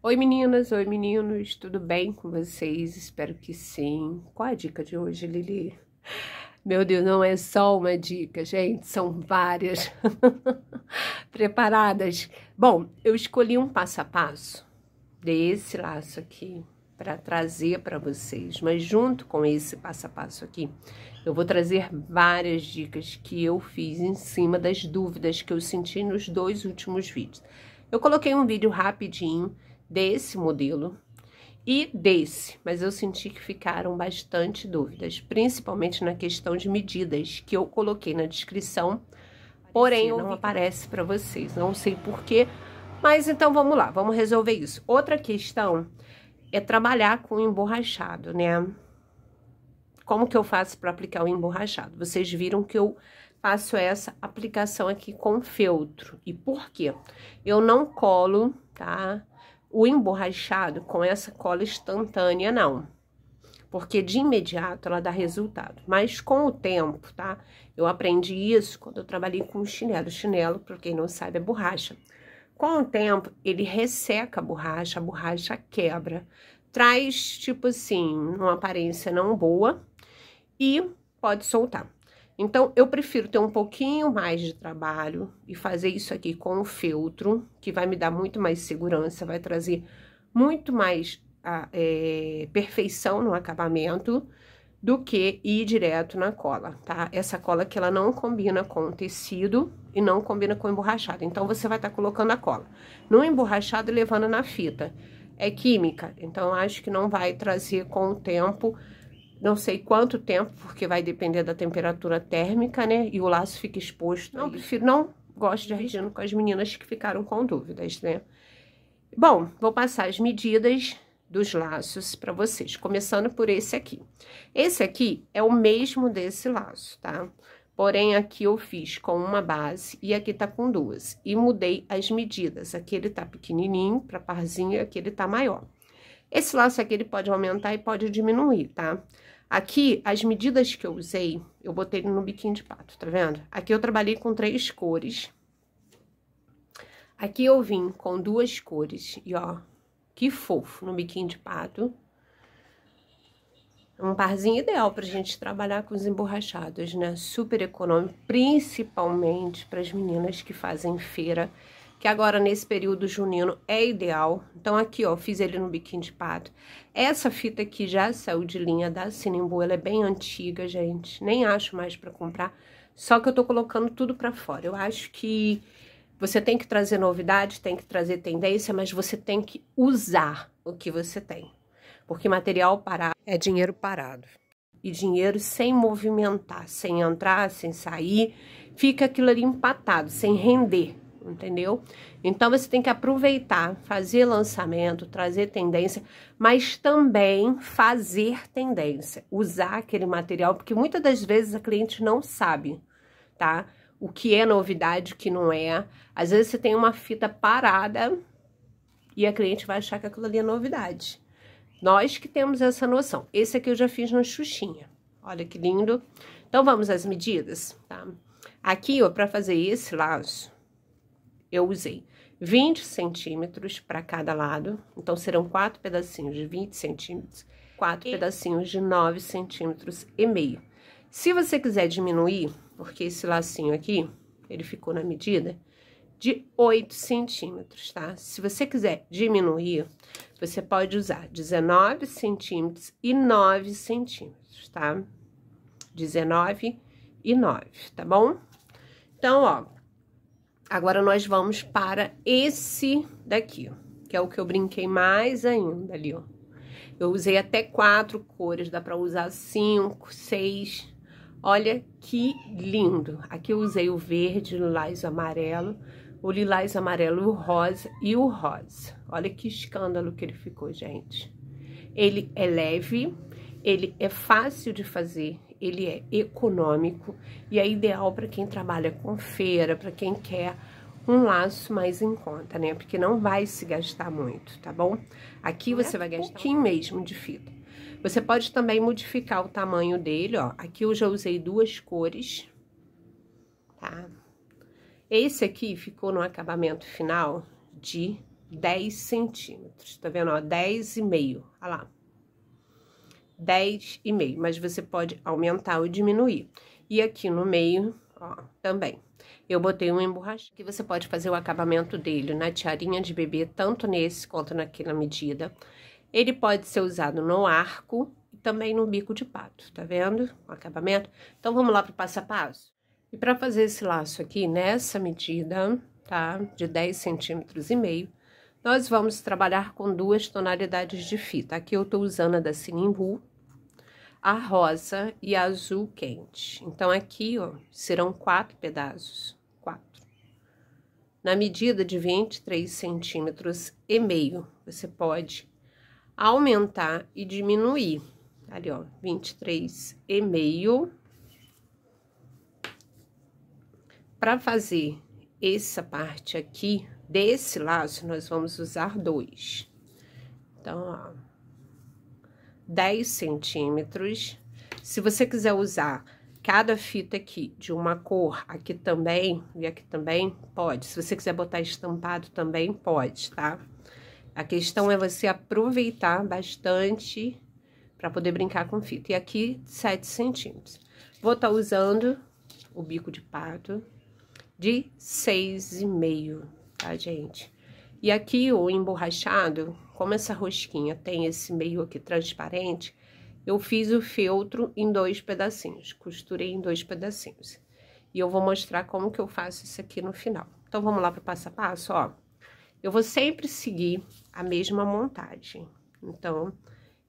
Oi meninas, oi meninos, tudo bem com vocês? Espero que sim. Qual é a dica de hoje, Lili? Meu Deus, não é só uma dica, gente, são várias. Preparadas? Bom, eu escolhi um passo a passo desse laço aqui para trazer para vocês, mas junto com esse passo a passo aqui, eu vou trazer várias dicas que eu fiz em cima das dúvidas que eu senti nos dois últimos vídeos. Eu coloquei um vídeo rapidinho desse modelo e desse, mas eu senti que ficaram bastante dúvidas, principalmente na questão de medidas que eu coloquei na descrição, porém não aparece para vocês, não sei porquê, mas então vamos lá, vamos resolver isso. Outra questão é trabalhar com emborrachado, né? Como que eu faço para aplicar o emborrachado? Vocês viram que eu faço essa aplicação aqui com feltro. E por quê? Eu não colo, tá? O emborrachado com essa cola instantânea, não. Porque de imediato ela dá resultado. Mas com o tempo, tá? Eu aprendi isso quando eu trabalhei com chinelo. Chinelo, para quem não sabe, é borracha. Com o tempo, ele resseca a borracha, a borracha quebra. Traz, tipo assim, uma aparência não boa e pode soltar. Então, eu prefiro ter um pouquinho mais de trabalho e fazer isso aqui com o feltro, que vai me dar muito mais segurança, vai trazer muito mais a, é, perfeição no acabamento do que ir direto na cola, tá? Essa cola que ela não combina com o tecido e não combina com o emborrachado. Então, você vai estar tá colocando a cola no emborrachado e levando na fita. É química, então acho que não vai trazer com o tempo não sei quanto tempo, porque vai depender da temperatura térmica, né? E o laço fica exposto. Não, prefiro, não gosto de arriscando com as meninas que ficaram com dúvidas, né? Bom, vou passar as medidas dos laços para vocês, começando por esse aqui. Esse aqui é o mesmo desse laço, tá? Porém, aqui eu fiz com uma base e aqui tá com duas. E mudei as medidas. Aqui ele tá pequenininho pra parzinho e aqui ele tá maior. Esse laço aqui, ele pode aumentar e pode diminuir, tá? Aqui, as medidas que eu usei, eu botei no biquinho de pato, tá vendo? Aqui eu trabalhei com três cores. Aqui eu vim com duas cores, e ó, que fofo no biquinho de pato. É um parzinho ideal pra gente trabalhar com os emborrachados, né? Super econômico, principalmente para as meninas que fazem feira que agora nesse período junino é ideal. Então, aqui, ó, fiz ele no biquinho de pato. Essa fita aqui já saiu de linha da Sinimbu, ela é bem antiga, gente. Nem acho mais pra comprar, só que eu tô colocando tudo pra fora. Eu acho que você tem que trazer novidade, tem que trazer tendência, mas você tem que usar o que você tem. Porque material parado é dinheiro parado. E dinheiro sem movimentar, sem entrar, sem sair, fica aquilo ali empatado, sem render entendeu? Então você tem que aproveitar, fazer lançamento, trazer tendência, mas também fazer tendência, usar aquele material, porque muitas das vezes a cliente não sabe, tá? O que é novidade, o que não é. Às vezes você tem uma fita parada e a cliente vai achar que aquilo ali é novidade. Nós que temos essa noção. Esse aqui eu já fiz na Xuxinha. Olha que lindo. Então, vamos às medidas, tá? Aqui, ó, para fazer esse laço, eu usei 20 centímetros para cada lado, então serão quatro pedacinhos de 20 centímetros, quatro e... pedacinhos de 9 centímetros e meio. Se você quiser diminuir, porque esse lacinho aqui, ele ficou na medida de 8 centímetros, tá? Se você quiser diminuir, você pode usar 19 centímetros e 9 centímetros, tá? 19 e 9, tá bom? Então, ó, Agora nós vamos para esse daqui, que é o que eu brinquei mais ainda ali, ó. Eu usei até quatro cores, dá para usar cinco, seis. Olha que lindo! Aqui eu usei o verde, o lilás, o amarelo, o lilás, o amarelo, o rosa e o rosa. Olha que escândalo que ele ficou, gente. Ele é leve, ele é fácil de fazer, ele é econômico e é ideal para quem trabalha com feira, para quem quer um laço mais em conta, né? Porque não vai se gastar muito, tá bom? Aqui é você vai gastar um pouquinho mesmo de fita. Você pode também modificar o tamanho dele, ó. Aqui eu já usei duas cores, tá? Esse aqui ficou no acabamento final de 10 centímetros, tá vendo, ó? 10 e meio, olha lá. 10,5, mas você pode aumentar ou diminuir. E aqui no meio, ó, também. Eu botei um emborrachado, que você pode fazer o acabamento dele na tiarinha de bebê, tanto nesse quanto naquela medida. Ele pode ser usado no arco e também no bico de pato, tá vendo? O acabamento. Então, vamos lá pro passo a passo? E para fazer esse laço aqui, nessa medida, tá? De 10 centímetros e meio, nós vamos trabalhar com duas tonalidades de fita. Aqui eu tô usando a da Sinimbu, a rosa e a azul quente. Então, aqui, ó, serão quatro pedaços, quatro. Na medida de 23 centímetros e meio, você pode aumentar e diminuir. Ali, ó, 23 e meio. Para fazer essa parte aqui, Desse laço, nós vamos usar dois. Então, ó, 10 centímetros. Se você quiser usar cada fita aqui de uma cor, aqui também e aqui também, pode. Se você quiser botar estampado também, pode, tá? A questão é você aproveitar bastante para poder brincar com fita. E aqui, 7 centímetros. Vou estar tá usando o bico de pato de 6,5 tá, gente? E aqui o emborrachado, como essa rosquinha tem esse meio aqui transparente, eu fiz o feltro em dois pedacinhos, costurei em dois pedacinhos. E eu vou mostrar como que eu faço isso aqui no final. Então, vamos lá para passo a passo, ó. Eu vou sempre seguir a mesma montagem. Então,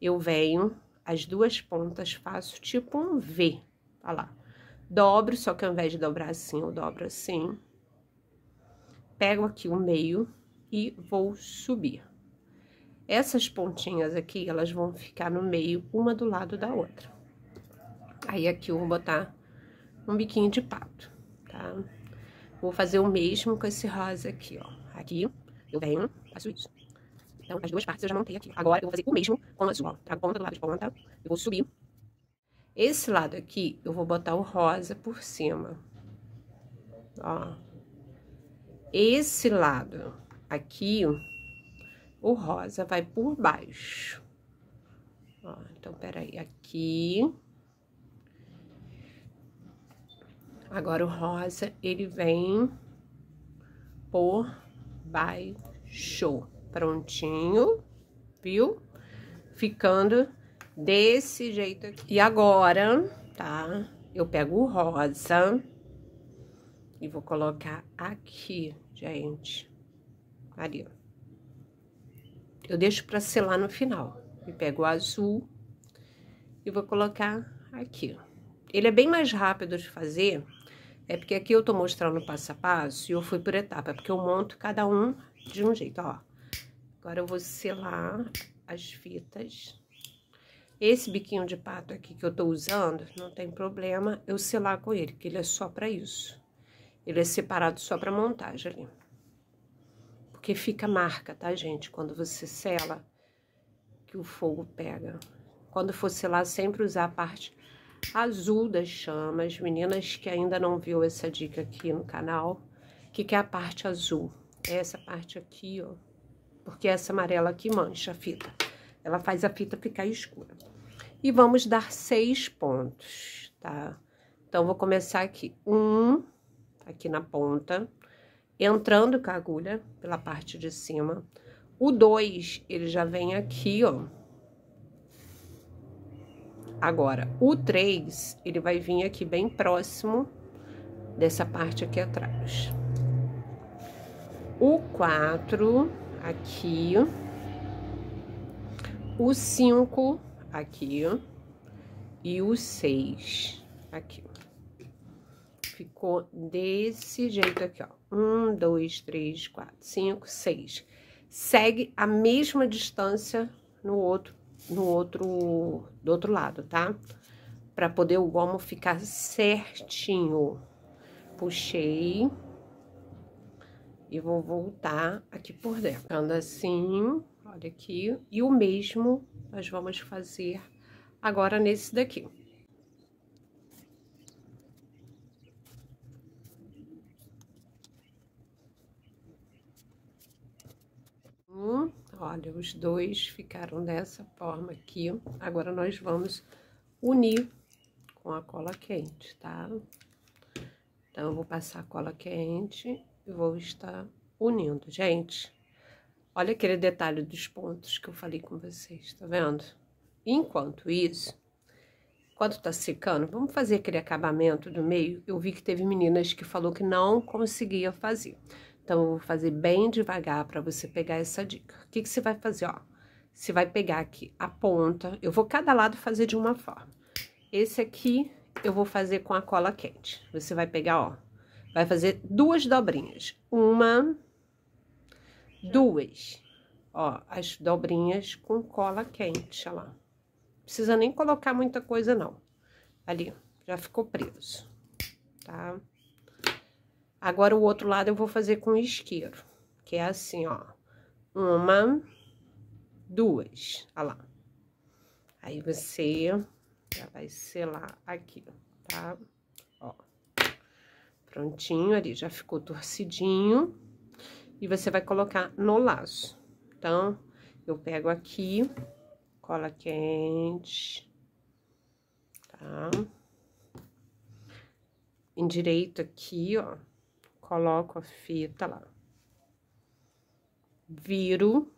eu venho, as duas pontas, faço tipo um V, ó lá. Dobro, só que ao invés de dobrar assim, eu dobro assim pego aqui o meio e vou subir. Essas pontinhas aqui, elas vão ficar no meio, uma do lado da outra. Aí aqui eu vou botar um biquinho de pato, tá? Vou fazer o mesmo com esse rosa aqui, ó. Aqui, eu venho, faço isso. Então, as duas partes eu já montei aqui. Agora, eu vou fazer o mesmo com o azul, ó. Tá? Ponta do lado de ponta, eu vou subir. Esse lado aqui, eu vou botar o rosa por cima. Ó esse lado aqui, o rosa vai por baixo. Ó, então, peraí, aqui. Agora, o rosa, ele vem por baixo. Prontinho, viu? Ficando desse jeito aqui. E agora, tá? Eu pego o rosa e vou colocar aqui, gente. Ali, ó. Eu deixo pra selar no final. E pego o azul e vou colocar aqui. Ele é bem mais rápido de fazer, é porque aqui eu tô mostrando passo a passo e eu fui por etapa, é porque eu monto cada um de um jeito, ó. Agora eu vou selar as fitas. Esse biquinho de pato aqui que eu tô usando, não tem problema eu selar com ele, que ele é só pra isso. Ele é separado só para montagem ali. Porque fica marca, tá, gente? Quando você sela, que o fogo pega. Quando for selar, sempre usar a parte azul das chamas. Meninas que ainda não viu essa dica aqui no canal, que que é a parte azul? É essa parte aqui, ó. Porque é essa amarela aqui mancha a fita. Ela faz a fita ficar escura. E vamos dar seis pontos, tá? Então, vou começar aqui. Um aqui na ponta, entrando com a agulha pela parte de cima. O 2, ele já vem aqui, ó. Agora, o 3, ele vai vir aqui bem próximo dessa parte aqui atrás. O 4, aqui. O 5, aqui. E o 6, aqui ficou desse jeito aqui, ó. Um, dois, três, quatro, cinco, seis. Segue a mesma distância no outro, no outro, do outro lado, tá? Pra poder o gomo ficar certinho. Puxei. E vou voltar aqui por dentro. Ficando assim, olha aqui. E o mesmo nós vamos fazer agora nesse daqui. Um, olha, os dois ficaram dessa forma aqui. Agora, nós vamos unir com a cola quente, tá? Então, eu vou passar a cola quente e vou estar unindo. Gente, olha aquele detalhe dos pontos que eu falei com vocês, tá vendo? Enquanto isso, quando tá secando, vamos fazer aquele acabamento do meio. Eu vi que teve meninas que falou que não conseguia fazer. Então, eu vou fazer bem devagar para você pegar essa dica. O que, que você vai fazer, ó? Você vai pegar aqui a ponta, eu vou cada lado fazer de uma forma. Esse aqui eu vou fazer com a cola quente. Você vai pegar, ó, vai fazer duas dobrinhas. Uma, duas, ó, as dobrinhas com cola quente, ó lá. Não precisa nem colocar muita coisa, não. Ali, já ficou preso, tá? Agora, o outro lado eu vou fazer com isqueiro, que é assim, ó. Uma, duas, olha lá. Aí, você já vai selar aqui, tá? Ó. Prontinho ali, já ficou torcidinho. E você vai colocar no laço. Então, eu pego aqui, cola quente, tá? direito aqui, ó coloco a fita lá. Viro,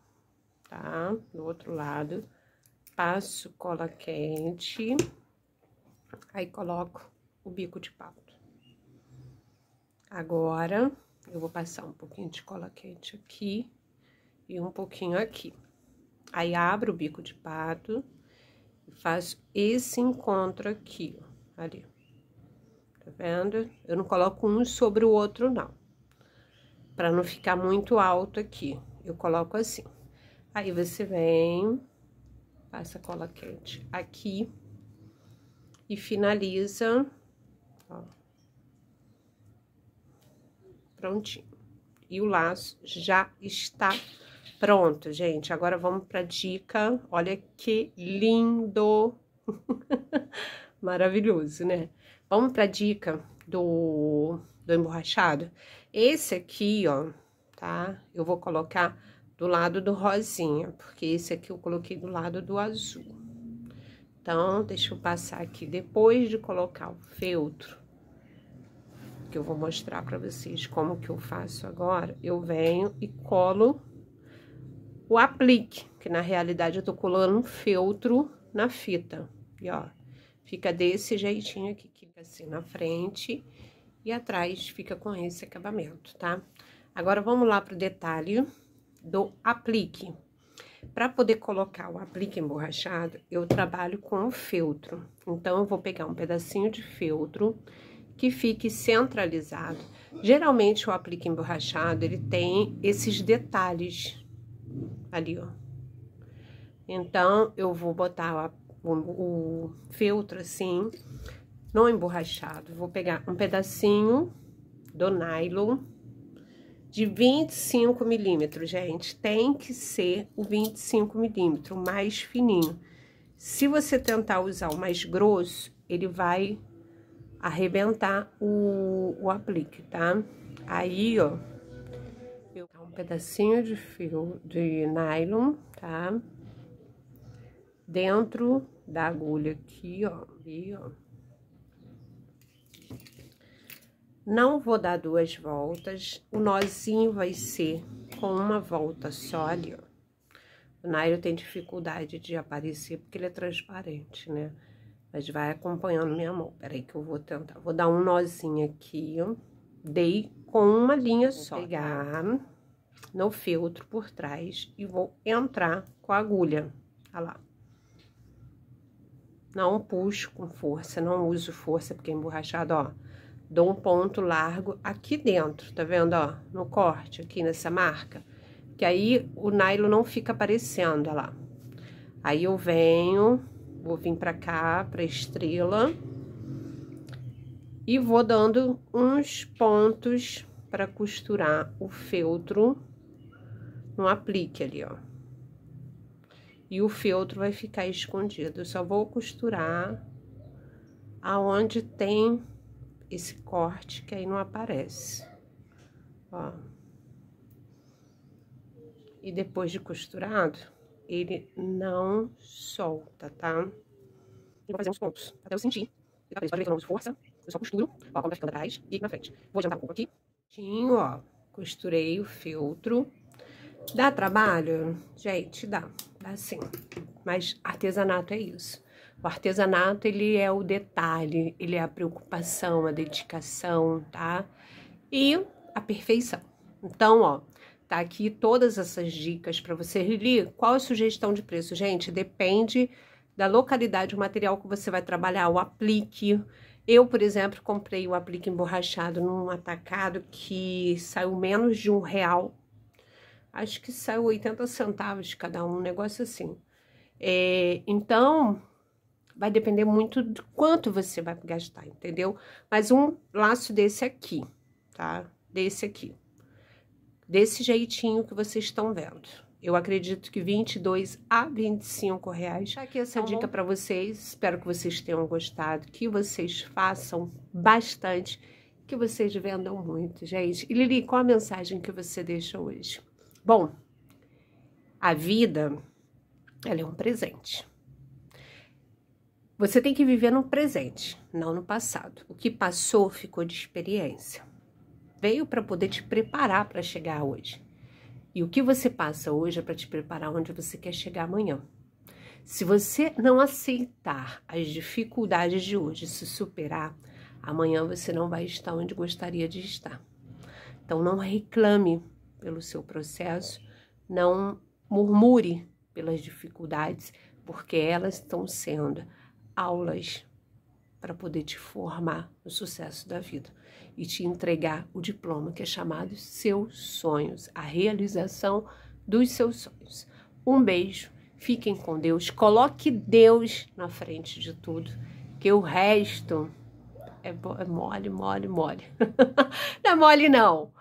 tá? Do outro lado. Passo cola quente. Aí, coloco o bico de pato. Agora, eu vou passar um pouquinho de cola quente aqui e um pouquinho aqui. Aí, abro o bico de pato e faço esse encontro aqui, ó, ali tá vendo? Eu não coloco um sobre o outro, não. Pra não ficar muito alto aqui, eu coloco assim. Aí, você vem, passa cola quente aqui e finaliza, ó. Prontinho. E o laço já está pronto, gente. Agora, vamos pra dica. Olha que lindo! Maravilhoso, né? Vamos pra dica do, do emborrachado? Esse aqui, ó, tá? Eu vou colocar do lado do rosinha, porque esse aqui eu coloquei do lado do azul. Então, deixa eu passar aqui depois de colocar o feltro, que eu vou mostrar pra vocês como que eu faço agora. Eu venho e colo o aplique, que na realidade eu tô colando um feltro na fita. E ó, fica desse jeitinho aqui fica assim na frente e atrás fica com esse acabamento, tá? Agora, vamos lá pro detalhe do aplique. Para poder colocar o aplique emborrachado, eu trabalho com o feltro. Então, eu vou pegar um pedacinho de feltro que fique centralizado. Geralmente, o aplique emborrachado, ele tem esses detalhes ali, ó. Então, eu vou botar o, o, o feltro assim não emborrachado. Vou pegar um pedacinho do nylon de 25 milímetros, gente. Tem que ser o 25 milímetro mais fininho. Se você tentar usar o mais grosso, ele vai arrebentar o, o aplique, tá? Aí, ó, eu um pedacinho de fio de nylon, tá? Dentro da agulha aqui, ó, e ó. Não vou dar duas voltas, o nozinho vai ser com uma volta só ali, ó. O Nairo tem dificuldade de aparecer porque ele é transparente, né? Mas vai acompanhando minha mão. Peraí que eu vou tentar. Vou dar um nozinho aqui, ó. Dei com uma linha vou só. Tá? pegar no feltro por trás e vou entrar com a agulha. Olha lá. Não puxo com força, não uso força porque é emborrachado, ó dou um ponto largo aqui dentro, tá vendo, ó? No corte, aqui nessa marca. Que aí o nylon não fica aparecendo, ó lá. Aí eu venho, vou vir pra cá, pra estrela. E vou dando uns pontos para costurar o feltro no aplique ali, ó. E o feltro vai ficar escondido. Eu só vou costurar aonde tem esse corte que aí não aparece, ó. E depois de costurado, ele não solta, tá? Eu vou fazer uns pontos, até eu sentir. Tá Pode ver que eu não uso força, eu só costuro, ó, como tá ficando atrás e na frente. Vou adiantar um pouco aqui. Tinho, ó, costurei o feltro. Dá trabalho? Gente, dá, dá sim. Mas artesanato é isso. O artesanato, ele é o detalhe, ele é a preocupação, a dedicação, tá? E a perfeição. Então, ó, tá aqui todas essas dicas para você ler. Qual a sugestão de preço? Gente, depende da localidade, o material que você vai trabalhar, o aplique. Eu, por exemplo, comprei o aplique emborrachado num atacado que saiu menos de um real. Acho que saiu 80 centavos cada um, um negócio assim. É, então, vai depender muito de quanto você vai gastar, entendeu? Mas um laço desse aqui, tá? Desse aqui. Desse jeitinho que vocês estão vendo. Eu acredito que 22 a 25 reais. Tá aqui essa é então, dica para vocês. Espero que vocês tenham gostado, que vocês façam bastante, que vocês vendam muito, gente. E Lili, qual a mensagem que você deixa hoje? Bom, a vida, ela é um presente. Você tem que viver no presente, não no passado. O que passou ficou de experiência. Veio para poder te preparar para chegar hoje. E o que você passa hoje é para te preparar onde você quer chegar amanhã. Se você não aceitar as dificuldades de hoje, se superar, amanhã você não vai estar onde gostaria de estar. Então não reclame pelo seu processo, não murmure pelas dificuldades, porque elas estão sendo aulas para poder te formar no sucesso da vida e te entregar o diploma que é chamado Seus Sonhos, a realização dos seus sonhos. Um beijo, fiquem com Deus, coloque Deus na frente de tudo, que o resto é, é mole, mole, mole. não é mole, não,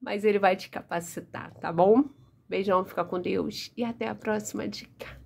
mas ele vai te capacitar, tá bom? Beijão, fica com Deus e até a próxima dica.